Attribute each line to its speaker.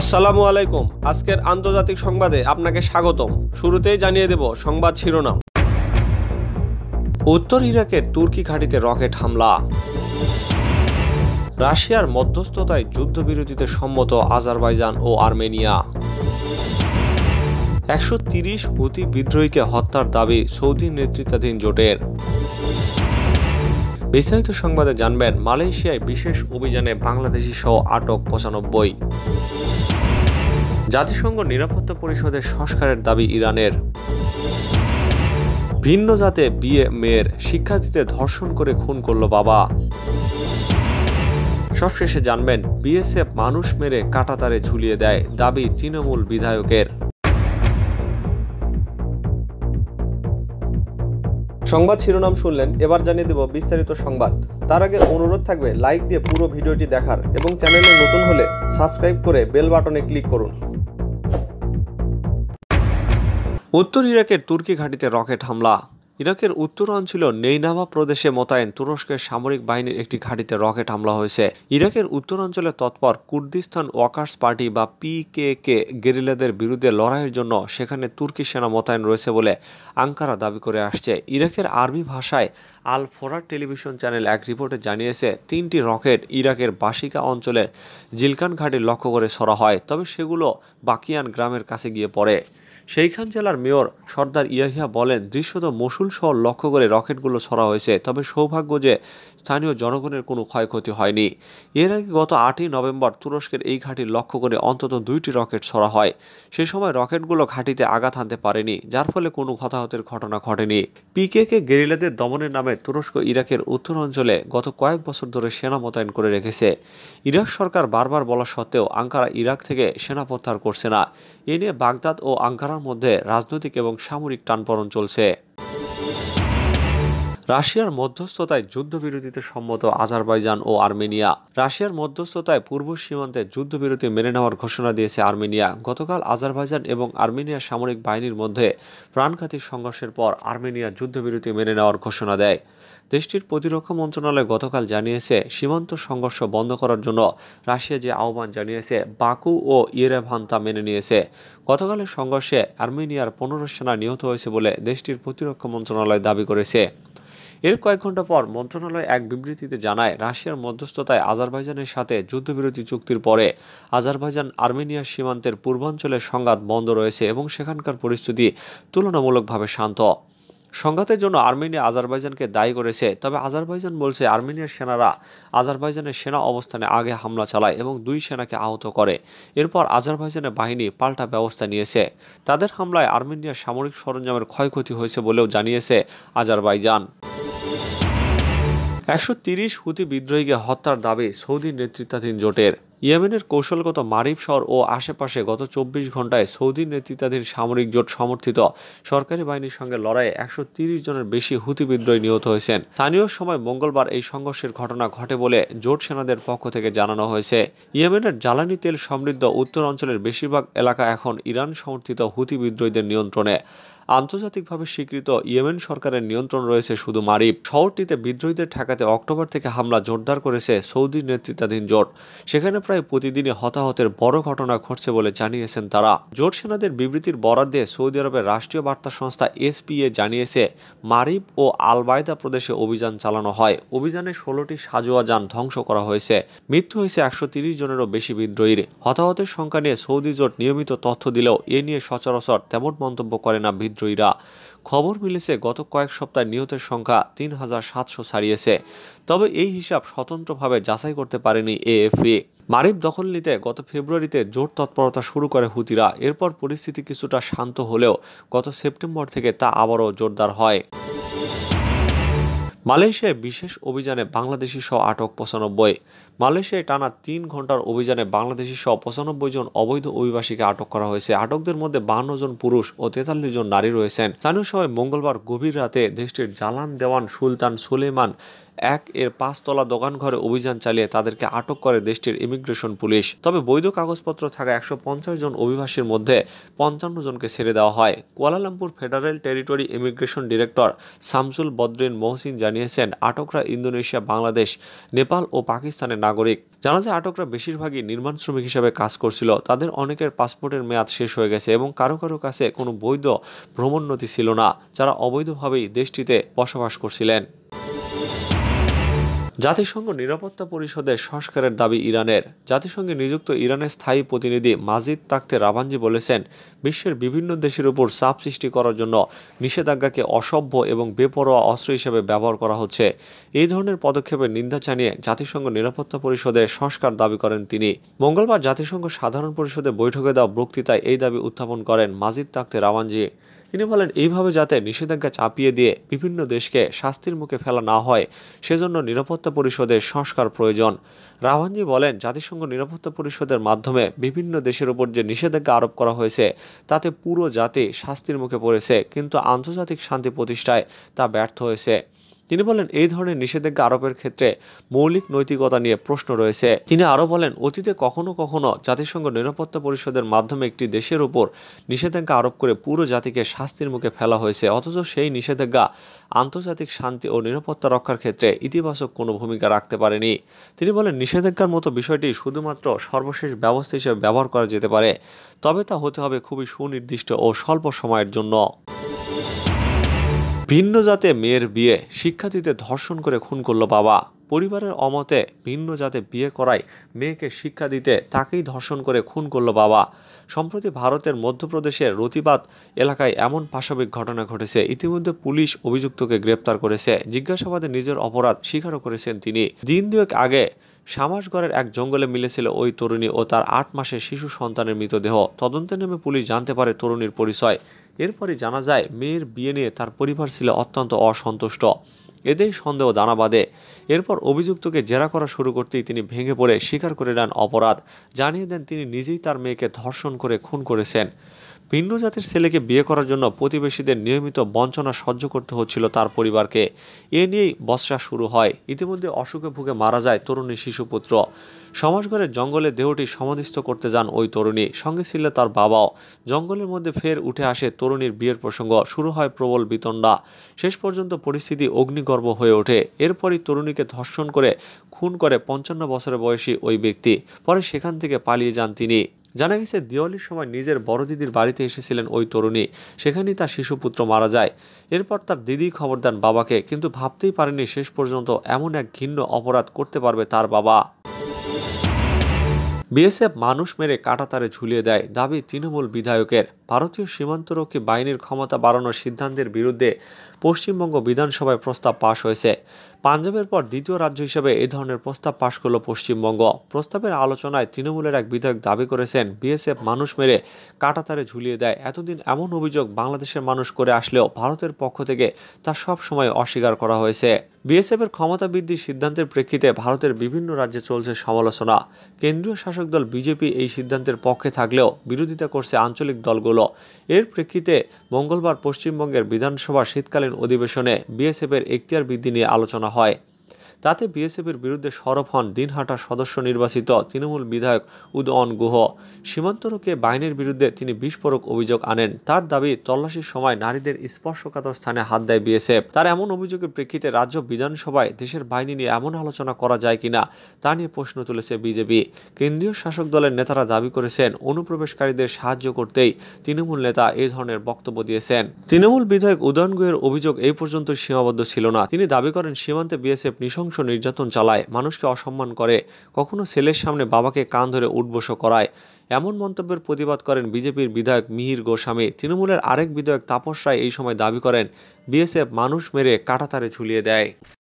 Speaker 1: আসসালামু আলাইকুম আজকের আন্তর্জাতিক সংবাদে আপনাকে স্বাগতম শুরুতেই জানিয়ে দেব সংবাদ শিরোনাম উত্তর ইরাকের তুর্কি ঘাটিতে রকেট হামলা রাশিয়ার মধ্যস্থতায় যুদ্ধবিরতিতে সম্মত আজারবাইজান ও আর্মেনিয়া একশো তিরিশ হুতি বিদ্রোহীকে হত্যার দাবি সৌদি নেতৃত্বাধীন জোটের বিস্তারিত সংবাদে জানবেন মালয়েশিয়ায় বিশেষ অভিযানে বাংলাদেশি সহ আটক পঁচানব্বই জাতিসংঘ নিরাপত্তা পরিষদের সংস্কারের দাবি ইরানের ভিন্ন জাতে বিয়ে মেয়ের শিক্ষার্থীতে ধর্ষণ করে খুন করল বাবা সবশেষে জানবেন বিএসএফ মানুষ মেরে কাটাতারে ঝুলিয়ে দেয় দাবি তৃণমূল বিধায়কের সংবাদ শিরোনাম শুনলেন এবার জানিয়ে দেব বিস্তারিত সংবাদ তার আগে অনুরোধ থাকবে লাইক দিয়ে পুরো ভিডিওটি দেখার এবং চ্যানেলে নতুন হলে সাবস্ক্রাইব করে বেল বাটনে ক্লিক করুন উত্তর ইরাকের তুর্কি ঘাঁটিতে রকেট হামলা ইরাকের উত্তরাঞ্চল অঞ্চল নেইনাভা প্রদেশে মোতায়েন তুরস্কের সামরিক বাহিনীর একটি ঘাঁটিতে রকেট হামলা হয়েছে ইরাকের উত্তরাঞ্চলে তৎপর কুর্দিস্তান ওয়াকার্স পার্টি বা কে গেরিলাদের বিরুদ্ধে লড়াইয়ের জন্য সেখানে তুর্কি সেনা মোতায়েন রয়েছে বলে আঙ্কারা দাবি করে আসছে ইরাকের আরবি ভাষায় আল ফোরার টেলিভিশন চ্যানেল এক রিপোর্টে জানিয়েছে তিনটি রকেট ইরাকের বাসিকা অঞ্চলের জিলকান ঘাঁটি লক্ষ্য করে ছড়া হয় তবে সেগুলো বাকিয়ান গ্রামের কাছে গিয়ে পড়ে সেইখান জেলার মেয়র সর্দার ইয়াহিয়া বলেন দৃশ্যত মসুল শহর লক্ষ্য করে রকেটগুলো ছড়া হয়েছে তবে সৌভাগ্য যে স্থানীয় জনগণের কোনো ক্ষয়ক্ষতি হয়নি এর আগে গত আটই নভেম্বর তুরস্কের এই ঘাঁটি লক্ষ্য করে অন্তত দুইটি রকেট ছড়া হয় সে সময় রকেটগুলো ঘাঁটিতে আঘাত আনতে পারেনি যার ফলে কোনো হতাহতের ঘটনা ঘটেনি পিকেকে গেরিলাদের দমনের নামে তুরস্ক ইরাকের উত্তর অঞ্চলে গত কয়েক বছর ধরে সেনা মোতায়েন করে রেখেছে ইরাক সরকার বারবার বলা সত্ত্বেও আঙ্কারা ইরাক থেকে সেনা প্রত্যাহার করছে না এ নিয়ে বাগদাদ ও আঙ্কারার মধ্যে রাজনৈতিক এবং সামরিক টানপরণ চলছে রাশিয়ার মধ্যস্থতায় যুদ্ধবিরতিতে সম্মত আজারবাইজান ও আর্মেনিয়া রাশিয়ার মধ্যস্থতায় পূর্ব সীমান্তে যুদ্ধবিরতি মেনে নেওয়ার ঘোষণা দিয়েছে আর্মেনিয়া গতকাল আজারবাইজান এবং আর্মেনিয়ার সামরিক বাহিনীর মধ্যে প্রাণঘাতী সংঘর্ষের পর আর্মেনিয়া যুদ্ধবিরতি মেনে নেওয়ার ঘোষণা দেয় দেশটির প্রতিরক্ষা মন্ত্রণালয় গতকাল জানিয়েছে সীমান্ত সংঘর্ষ বন্ধ করার জন্য রাশিয়া যে আহ্বান জানিয়েছে বাকু ও ইয়েরেভান তা মেনে নিয়েছে গতকালের সংঘর্ষে আর্মেনিয়ার পনেরো সেনা নিহত হয়েছে বলে দেশটির প্রতিরক্ষা মন্ত্রণালয় দাবি করেছে এর কয়েক ঘন্টা পর মন্ত্রণালয় এক বিবৃতিতে জানায় রাশিয়ার মধ্যস্থতায় আজারবাইজানের সাথে যুদ্ধবিরতি চুক্তির পরে আজারবাইজান আর্মেনিয়ার সীমান্তের পূর্বাঞ্চলে সংঘাত বন্ধ রয়েছে এবং সেখানকার পরিস্থিতি তুলনামূলকভাবে শান্ত সংঘাতের জন্য আর্মেনিয়া আজারবাইজানকে দায়ী করেছে তবে আজারবাইজান বলছে আর্মেনিয়ার সেনারা আজারবাইজানের সেনা অবস্থানে আগে হামলা চালায় এবং দুই সেনাকে আহত করে এরপর আজারবাইজানের বাহিনী পাল্টা ব্যবস্থা নিয়েছে তাদের হামলায় আর্মেনিয়ার সামরিক সরঞ্জামের ক্ষয়ক্ষতি হয়েছে বলেও জানিয়েছে আজারবাইজান একশো তিরিশ হুতি বিদ্রোহীকে হত্যার দাবি সৌদির নেতৃত্বাধীন জোটের ইয়েমেনের কৌশলগত মারিব শহর ও আশেপাশে গত চব্বিশ ঘন্টায় সৌদির নেতৃত্বাধীন সামরিক জোট সমর্থিত সরকারি বাহিনীর সঙ্গে লড়াইয়ে একশো তিরিশ জনের বেশি হুতি বিদ্রোহী নিহত হয়েছেন স্থানীয় সময় মঙ্গলবার এই সংঘর্ষের ঘটনা ঘটে বলে জোট সেনাদের পক্ষ থেকে জানানো হয়েছে ইয়েমেনের জ্বালানি তেল সমৃদ্ধ উত্তর অঞ্চলের বেশিরভাগ এলাকা এখন ইরান সমর্থিত হুতি বিদ্রোহীদের নিয়ন্ত্রণে আন্তর্জাতিকভাবে স্বীকৃত ইয়েমেন সরকারের নিয়ন্ত্রণ রয়েছে শুধু মারিব শহরটিতে বিদ্রোহীদের ঠেকাতে অক্টোবর থেকে হামলা জোরদার করেছে সৌদির নেতৃত্বাধীন জোট সেখানে প্রায় প্রতিদিনই হতাহতের বড় ঘটনা ঘটছে বলে জানিয়েছেন তারা জোট সেনাদের বিবৃতির বরাদ দিয়ে সৌদি আরবের রাষ্ট্রীয় বার্তা সংস্থা এসপিএ জানিয়েছে মারিব ও আলবায়দা প্রদেশে অভিযান চালানো হয় অভিযানে ষোলোটি সাজোয়া যান ধ্বংস করা হয়েছে মৃত্যু হয়েছে একশো জনেরও বেশি বিদ্রোহীর হতাহতের সংখ্যা নিয়ে সৌদি জোট নিয়মিত তথ্য দিলেও এ নিয়ে সচরাচর তেমন মন্তব্য করে না বিদ্রোহীরা খবর মিলেছে গত কয়েক সপ্তাহে নিহতের সংখ্যা তিন হাজার সাতশো ছাড়িয়েছে তবে এই হিসাব স্বতন্ত্রভাবে যাচাই করতে পারেনি এএফএ মারিব দখল নিতে গত ফেব্রুয়ারিতে জোর তৎপরতা শুরু করে হুতিরা এরপর পরিস্থিতি কিছুটা শান্ত হলেও গত সেপ্টেম্বর থেকে তা আবারও জোরদার হয় মালয়েশিয়ায় বিশেষ অভিযানে বাংলাদেশি সহ আটক পঁচানব্বই মালয়েশিয়ায় টানা তিন ঘন্টার অভিযানে বাংলাদেশি সহ পঁচানব্বই জন অবৈধ অভিবাসীকে আটক করা হয়েছে আটকদের মধ্যে বান্ন জন পুরুষ ও তেতাল্লিশ জন নারী রয়েছেন স্থানীয় সময় মঙ্গলবার গভীর রাতে দেশটির জালান দেওয়ান সুলতান সুলেমান এক এর পাঁচতলা দোকান ঘরে অভিযান চালিয়ে তাদেরকে আটক করে দেশটির ইমিগ্রেশন পুলিশ তবে বৈধ কাগজপত্র থাকা একশো জন অভিবাসীর মধ্যে পঞ্চান্ন জনকে ছেড়ে দেওয়া হয় Kuala Lumpur federal territory immigration director Shamsul Badrin Mohsin জানিয়েছেন আটকরা ইন্দোনেশিয়া বাংলাদেশ নেপাল ও পাকিস্তানের নাগরিক জানা যায় আটকরা বেশিরভাগই নির্মাণ শ্রমিক হিসেবে কাজ করছিল তাদের অনেকের পাসপোর্টের মেয়াদ শেষ হয়ে গেছে এবং কারো কারো কাছে কোনো বৈধ ভ্রমণ নথি ছিল না যারা অবৈধভাবেই দেশটিতে বসবাস করছিলেন জাতিসংঘ নিরাপত্তা পরিষদের সংস্কারের দাবি ইরানের জাতিসংঘে নিযুক্ত ইরানের স্থায়ী প্রতিনিধি মাজিদ তাকতে রাবানজি বলেছেন বিশ্বের বিভিন্ন দেশের উপর চাপ সৃষ্টি করার জন্য নিষেধাজ্ঞাকে অসভ্য এবং বেপরোয়া অস্ত্র হিসেবে ব্যবহার করা হচ্ছে এই ধরনের পদক্ষেপের নিন্দা জানিয়ে জাতিসংঘ নিরাপত্তা পরিষদের সংস্কার দাবি করেন তিনি মঙ্গলবার জাতিসংঘ সাধারণ পরিষদের বৈঠকে দেওয়া বক্তৃতায় এই দাবি উত্থাপন করেন মাজিদ তাকতে রাবানজি তিনি বলেন এইভাবে যাতে নিষেধাজ্ঞা চাপিয়ে দিয়ে বিভিন্ন দেশকে শাস্তির মুখে ফেলা না হয় সেজন্য নিরাপত্তা পরিষদের সংস্কার প্রয়োজন রাহানজি বলেন জাতিসংঘ নিরাপত্তা পরিষদের মাধ্যমে বিভিন্ন দেশের উপর যে নিষেধাজ্ঞা আরোপ করা হয়েছে তাতে পুরো জাতি শাস্তির মুখে পড়েছে কিন্তু আন্তর্জাতিক শান্তি প্রতিষ্ঠায় তা ব্যর্থ হয়েছে তিনি বলেন এই ধরনের নিষেধাজ্ঞা আরোপের ক্ষেত্রে মৌলিক নৈতিকতা নিয়ে প্রশ্ন রয়েছে তিনি আরও বলেন অতীতে কখনো কখনো জাতিসংঘ নিরাপত্তা পরিষদের মাধ্যমে একটি দেশের উপর নিষেধাজ্ঞা আরোপ করে পুরো জাতিকে শাস্তির মুখে ফেলা হয়েছে অথচ সেই নিষেধাজ্ঞা আন্তর্জাতিক শান্তি ও নিরাপত্তা রক্ষার ক্ষেত্রে ইতিবাচক কোনো ভূমিকা রাখতে পারেনি তিনি বলেন নিষেধাজ্ঞার মতো বিষয়টি শুধুমাত্র সর্বশেষ ব্যবস্থা হিসেবে ব্যবহার করা যেতে পারে তবে তা হতে হবে খুবই সুনির্দিষ্ট ও স্বল্প সময়ের জন্য ভিন্ন জাতে মেয়ের বিয়ে শিক্ষার্থীতে ধর্ষণ করে খুন করলো বাবা পরিবারের অমতে ভিন্ন জাতে বিয়ে করায় মেয়েকে শিক্ষা দিতে তাকেই ধর্ষণ করে খুন করল বাবা সম্প্রতি ভারতের মধ্যপ্রদেশের রতিবাদ এলাকায় এমন পাশবিক ঘটনা ঘটেছে ইতিমধ্যে পুলিশ অভিযুক্তকে গ্রেপ্তার করেছে জিজ্ঞাসাবাদে নিজের অপরাধ স্বীকারও করেছেন তিনি দিন দুয়েক আগে সামাসগড়ের এক জঙ্গলে মিলেছিল ওই তরুণী ও তার আট মাসের শিশু সন্তানের মৃতদেহ তদন্তে নেমে পুলিশ জানতে পারে তরুণীর পরিচয় এরপরে জানা যায় মেয়ের বিয়ে নিয়ে তার পরিবার ছিল অত্যন্ত অসন্তুষ্ট এদের সন্দেহ দানা বাঁধে এরপর অভিযুক্তকে জেরা করা শুরু করতেই তিনি ভেঙে পড়ে স্বীকার করে নেন অপরাধ জানিয়ে দেন তিনি নিজেই তার মেয়েকে ধর্ষণ করে খুন করেছেন ভিন্ন জাতির ছেলেকে বিয়ে করার জন্য প্রতিবেশীদের নিয়মিত বঞ্চনা সহ্য করতে হচ্ছিল তার পরিবারকে এ নিয়েই বসরা শুরু হয় ইতিমধ্যে অসুখে ভুগে মারা যায় তরুণী শিশুপুত্র সমাজঘরের জঙ্গলে দেহটি সমাধিস্থ করতে যান ওই তরুণী সঙ্গে ছিল তার বাবাও জঙ্গলের মধ্যে ফের উঠে আসে তরুণীর বিয়ের প্রসঙ্গ শুরু হয় প্রবল বিতণ্ডা শেষ পর্যন্ত পরিস্থিতি অগ্নিগর্ভ হয়ে ওঠে এরপরই তরুণীকে ধর্ষণ করে খুন করে পঞ্চান্ন বছরের বয়সী ওই ব্যক্তি পরে সেখান থেকে পালিয়ে যান তিনি জানা গেছে দিওয়ালির সময় নিজের বড় দিদির বাড়িতে এসেছিলেন ওই তরুণী সেখানেই তার শিশুপুত্র মারা যায় এরপর তার দিদি খবর দেন বাবাকে কিন্তু ভাবতেই পারেনি শেষ পর্যন্ত এমন এক ঘিন্ন অপরাধ করতে পারবে তার বাবা বিএসএফ মানুষ মেরে কাটাতারে ঝুলিয়ে দেয় দাবি তৃণমূল বিধায়কের ভারতীয় সীমান্তরক্ষী বাহিনীর ক্ষমতা বাড়ানোর সিদ্ধান্তের বিরুদ্ধে পশ্চিমবঙ্গ বিধানসভায় প্রস্তাব পাশ হয়েছে পাঞ্জাবের পর দ্বিতীয় রাজ্য হিসেবে এ ধরনের প্রস্তাব পাশ করল পশ্চিমবঙ্গ প্রস্তাবের আলোচনায় তৃণমূলের এক বিধায়ক দাবি করেছেন বিএসএফ মানুষ মেরে কাটাতারে ঝুলিয়ে দেয় এতদিন এমন অভিযোগ বাংলাদেশের মানুষ করে আসলেও ভারতের পক্ষ থেকে তা সব সময় অস্বীকার করা হয়েছে বিএসএফের ক্ষমতা বৃদ্ধির সিদ্ধান্তের প্রেক্ষিতে ভারতের বিভিন্ন রাজ্যে চলছে সমালোচনা কেন্দ্রীয় শাসক দল বিজেপি এই সিদ্ধান্তের পক্ষে থাকলেও বিরোধিতা করছে আঞ্চলিক দলগুলো এর প্রেক্ষিতে মঙ্গলবার পশ্চিমবঙ্গের বিধানসভার শীতকালীন অধিবেশনে বিএসএফের এখতিয়ার বৃদ্ধি নিয়ে আলোচনা হয় তাতে বিএসএফের বিরুদ্ধে সরব হন দিনহাটা সদস্য নির্বাচিত তৃণমূল বিধায়ক উদয়ন গুহ সীমান্তরকে বাহিনীর বিরুদ্ধে তিনি বিস্ফোরক অভিযোগ আনেন তার দাবি তল্লাশির সময় নারীদের স্পর্শকাতর স্থানে হাত দেয় বিএসএফ তার এমন অভিযোগের প্রেক্ষিতে রাজ্য বিধানসভায় দেশের বাহিনী নিয়ে এমন আলোচনা করা যায় কিনা তা নিয়ে প্রশ্ন তুলেছে বিজেপি কেন্দ্রীয় শাসক দলের নেতারা দাবি করেছেন অনুপ্রবেশকারীদের সাহায্য করতেই তৃণমূল নেতা এই ধরনের বক্তব্য দিয়েছেন তৃণমূল বিধায়ক উদয়ন গুহের অভিযোগ এই পর্যন্ত সীমাবদ্ধ ছিল না তিনি দাবি করেন সীমান্তে বিএসএফ নৃশংস নৃশংস নির্যাতন চালায় মানুষকে অসম্মান করে কখনো ছেলের সামনে বাবাকে কান ধরে উঠবস করায় এমন মন্তব্যের প্রতিবাদ করেন বিজেপির বিধায়ক মিহির গোস্বামী তৃণমূলের আরেক বিধায়ক তাপস রায় এই সময় দাবি করেন বিএসএফ মানুষ মেরে কাটাতারে ঝুলিয়ে দেয়